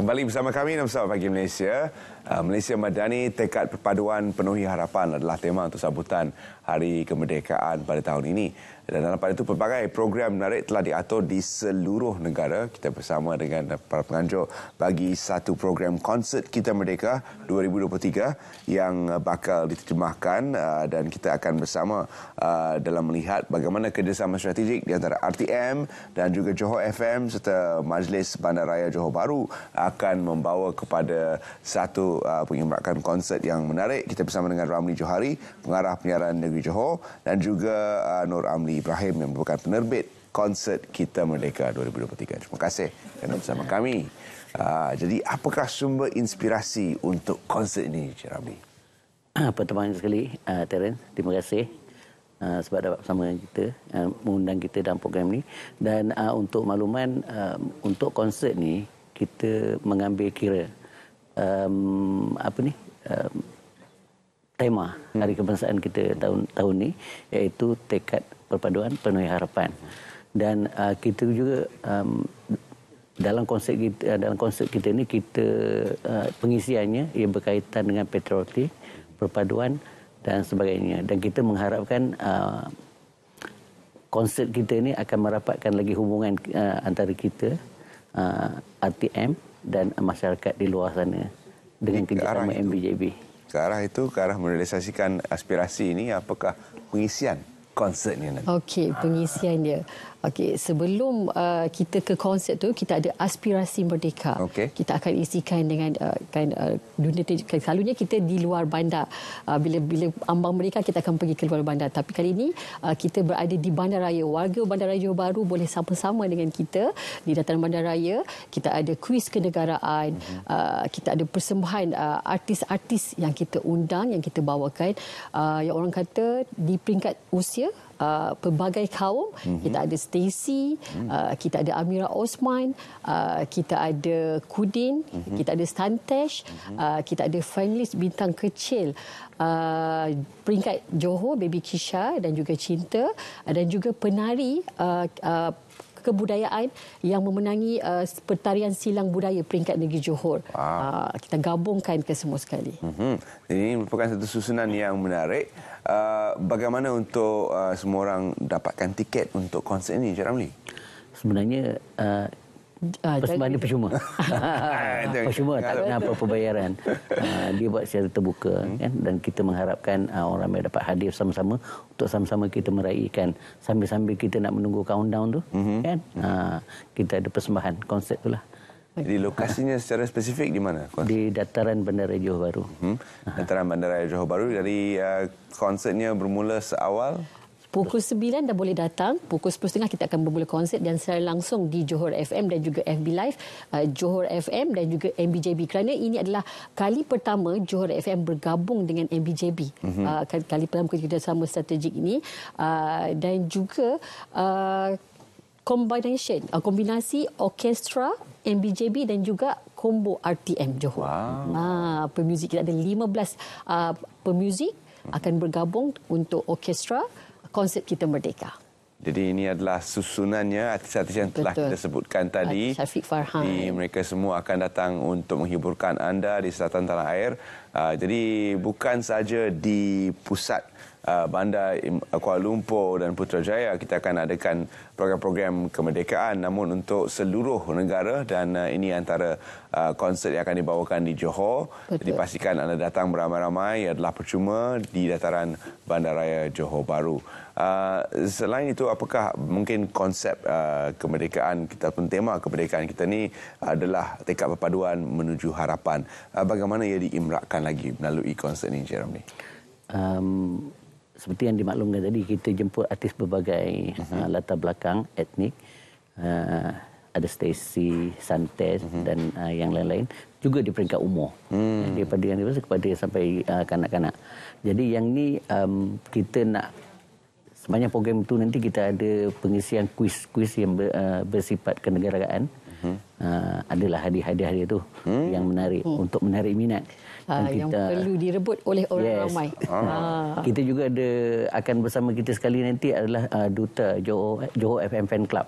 Kembali bersama kami dalam Sabah Pagi Malaysia. Ah, Malaysia Madani, tekad perpaduan penuhi harapan adalah tema untuk sambutan Hari Kemerdekaan pada tahun ini. Dan dalam pada itu, pelbagai program menarik telah diatur di seluruh negara. Kita bersama dengan para penganjur bagi satu program konsert Kita Merdeka 2023 yang bakal diterjemahkan ah, dan kita akan bersama ah, dalam melihat bagaimana kerjasama strategik di antara RTM dan juga Johor FM serta Majlis Bandaraya Johor Baru akan membawa kepada satu uh, penyemprakan konsert yang menarik. Kita bersama dengan Ramli Johari, pengarah penyiaran Negeri Johor dan juga uh, Nur Amli Ibrahim yang merupakan penerbit konsert Kita Merdeka 2023. Terima kasih kerana bersama kami. Uh, jadi apakah sumber inspirasi untuk konsert ini, Cik Ramli? Ah, pertama sekali, uh, Terence, terima kasih. Uh, sebab dapat bersama dengan kita uh, mengundang kita dalam program ini. dan uh, untuk makluman uh, untuk konsert ni kita mengambil kira um, apa ni um, tema hmm. hari kebangsaan kita tahun tahun ni iaitu tekad perpaduan penuh harapan dan uh, kita juga um, dalam konsep kita dalam konsep kita ni kita uh, pengisiannya ia berkaitan dengan patriotik perpaduan dan sebagainya dan kita mengharapkan uh, konsert kita ini akan merapatkan lagi hubungan uh, antara kita uh, RTM dan masyarakat di luar sana dengan kerjasama ke MBJB. Ke arah itu, ke arah merealisasikan aspirasi ini, apakah pengisian konsernya nanti? Okey, pengisian dia. Okey, sebelum uh, kita ke konsep tu, kita ada aspirasi merdeka. Okay. Kita akan isikan dengan uh, kan uh, dunia terjemahan. Selalunya kita di luar bandar. Bila-bila uh, ambang mereka, kita akan pergi ke luar bandar. Tapi kali ini, uh, kita berada di bandar raya. Warga bandar raya baru boleh sama-sama dengan kita di dataran bandar raya. Kita ada kuis kenegaraan. Mm-hmm. Uh, kita ada persembahan uh, artis-artis yang kita undang, yang kita bawakan. Uh, yang orang kata di peringkat usia, uh, pelbagai kaum. Mm-hmm. Kita ada Stacy, mm. uh, kita ada Amira Osman, uh, kita ada Kudin, mm-hmm. kita ada Stantesh, mm-hmm. uh, kita ada finalist bintang kecil. Uh, peringkat Johor, Baby Kisha dan juga Cinta uh, dan juga penari uh, uh, kebudayaan yang memenangi uh, pertarian silang budaya peringkat negeri Johor. Wow. Uh, kita gabungkan ke semua sekali. Mm-hmm. Ini merupakan satu susunan yang menarik. Uh, bagaimana untuk uh, semua orang dapatkan tiket untuk konsert ini, Encik Ramli? Sebenarnya... Uh, Uh, ah, mana percuma? percuma, tak ada apa-apa bayaran. Ah, dia buat secara terbuka. Hmm. kan? Dan kita mengharapkan ah, orang ramai dapat hadir sama-sama untuk sama-sama kita meraihkan. Sambil-sambil kita nak menunggu countdown tu, hmm. kan? kita ada persembahan konsep tu lah. Jadi lokasinya secara spesifik di mana? Di Dataran Bandaraya Johor Bahru. Hmm. Dataran Bandaraya Johor Bahru dari konsepnya bermula seawal? Pukul 9 dah boleh datang. Pukul 10.30 kita akan bermula konsert dan secara langsung di Johor FM dan juga FB Live. Uh, Johor FM dan juga MBJB. Kerana ini adalah kali pertama Johor FM bergabung dengan MBJB. Mm-hmm. Uh, kali pertama kerjasama strategik ini. Uh, dan juga... Uh, combination uh, kombinasi orkestra MBJB dan juga combo RTM Johor. Wow. Ha pemuzik kita ada 15 uh, pemuzik mhm. akan bergabung untuk orkestra konsep kita merdeka. Jadi ini adalah susunannya artis-artis yang telah Betul. kita sebutkan tadi. Syafiq Farhan. Di mereka semua akan datang untuk menghiburkan anda di selatan tanah air. Ah, jadi bukan saja di pusat ah, bandar ah, Kuala Lumpur dan Putrajaya kita akan adakan program-program kemerdekaan namun untuk seluruh negara dan ini antara konsert yang akan dibawakan di Johor Betul. pastikan anda datang beramai-ramai adalah percuma di dataran bandaraya Johor Baru selain itu apakah mungkin konsep kemerdekaan kita pun tema kemerdekaan kita ini adalah tekad perpaduan menuju harapan bagaimana ia diimrakkan akan lagi melalui konsert ini, Jerome? Ni? Um, seperti yang dimaklumkan tadi, kita jemput artis berbagai uh -huh. uh, latar belakang etnik. Uh, ada Stacey, Santes uh mhm. -huh. dan uh, yang lain-lain. Juga di peringkat umur. Hmm. Daripada yang dewasa kepada sampai eh, kanak-kanak. Uh, Jadi yang ni um, kita nak sebanyak program itu nanti kita ada pengisian kuis-kuis yang bersifat kenegaraan. Uh -huh uh, adalah hadiah-hadiah itu hmm? yang menarik hmm. untuk menarik minat. Ah, dan uh, kita, yang perlu direbut oleh orang yes. ramai. Uh. Uh. Kita juga ada akan bersama kita sekali nanti adalah uh, Duta Johor, Johor FM Fan Club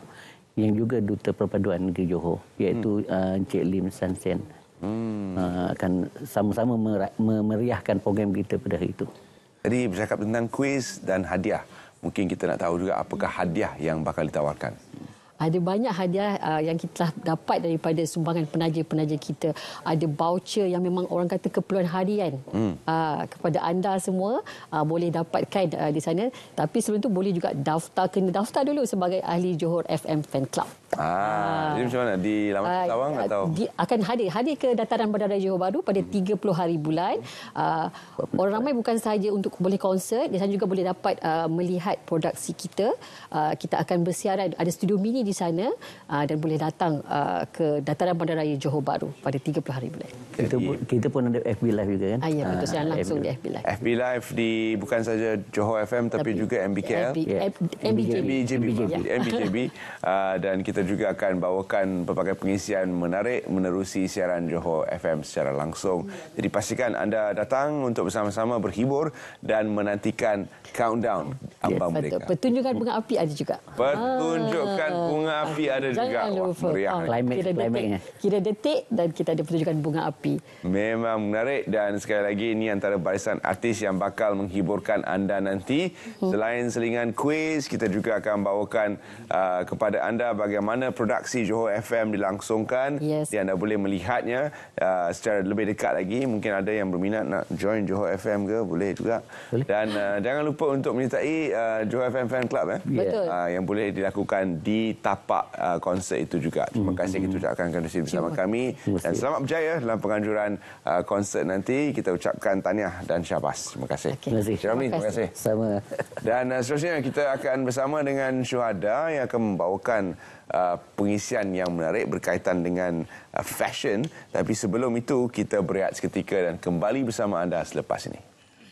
yang juga Duta Perpaduan Negeri Johor iaitu hmm. Encik hmm. uh, Lim San Sen. Hmm. Uh, akan sama-sama memeriahkan program kita pada hari itu. Jadi bercakap tentang kuis dan hadiah. Mungkin kita nak tahu juga apakah hadiah yang bakal ditawarkan ada banyak hadiah uh, yang kita telah dapat daripada sumbangan penaja-penaja kita. Ada voucher yang memang orang kata keperluan harian hmm. uh, kepada anda semua uh, boleh dapatkan uh, di sana. Tapi sebelum itu boleh juga daftar kena daftar dulu sebagai ahli Johor FM Fan Club. Ah, uh, macam mana di laman uh, ah, Tawang ah, atau di, akan hadir hadir ke dataran Bandar Johor Baru pada hmm. 30 hari bulan. Uh, orang ramai bukan sahaja untuk boleh konsert, di sana juga boleh dapat uh, melihat produksi kita. Uh, kita akan bersiaran ada studio mini di di sana uh, dan boleh datang uh, ke dataran bandaraya Johor Bahru pada 30 hari bulan. Kita, kita pun ada FB Live juga kan? Ah, ya, betul. Saya ah, langsung FB. di FB Live. FB Live di bukan saja Johor FM tapi, tapi juga MBKL. MBJB. MBJB. Dan kita juga akan bawakan pelbagai pengisian menarik menerusi siaran Johor FM secara langsung. Jadi pastikan anda datang untuk bersama-sama berhibur dan menantikan countdown Abang yeah, Merdeka. Pertunjukan bunga api ada juga. Pertunjukan bunga bunga api ada Jangan juga. Jangan lupa. Wah, ah, climate, kira, detik, kira detik dan kita ada pertunjukan bunga api. Memang menarik dan sekali lagi ini antara barisan artis yang bakal menghiburkan anda nanti. Selain selingan kuis, kita juga akan bawakan uh, kepada anda bagaimana produksi Johor FM dilangsungkan. Yes. Jadi anda boleh melihatnya uh, secara lebih dekat lagi. Mungkin ada yang berminat nak join Johor FM ke boleh juga. Boleh. Dan uh, jangan lupa untuk menyertai uh, Johor FM Fan Club eh. Yeah. Betul. Uh, yang boleh dilakukan di Tab tapak uh, konsert itu juga. Terima hmm. kasih kita ucapkan kepada sini bersama Cuma. kami dan selamat berjaya dalam penganjuran uh, konsert nanti. Kita ucapkan tahniah dan syabas. Terima kasih. Okay. Terima kasih. Terima kasih. Sama. Dan uh, seterusnya kita akan bersama dengan Syuhada yang akan membawakan Uh, pengisian yang menarik berkaitan dengan uh, fashion tapi sebelum itu kita berehat seketika dan kembali bersama anda selepas ini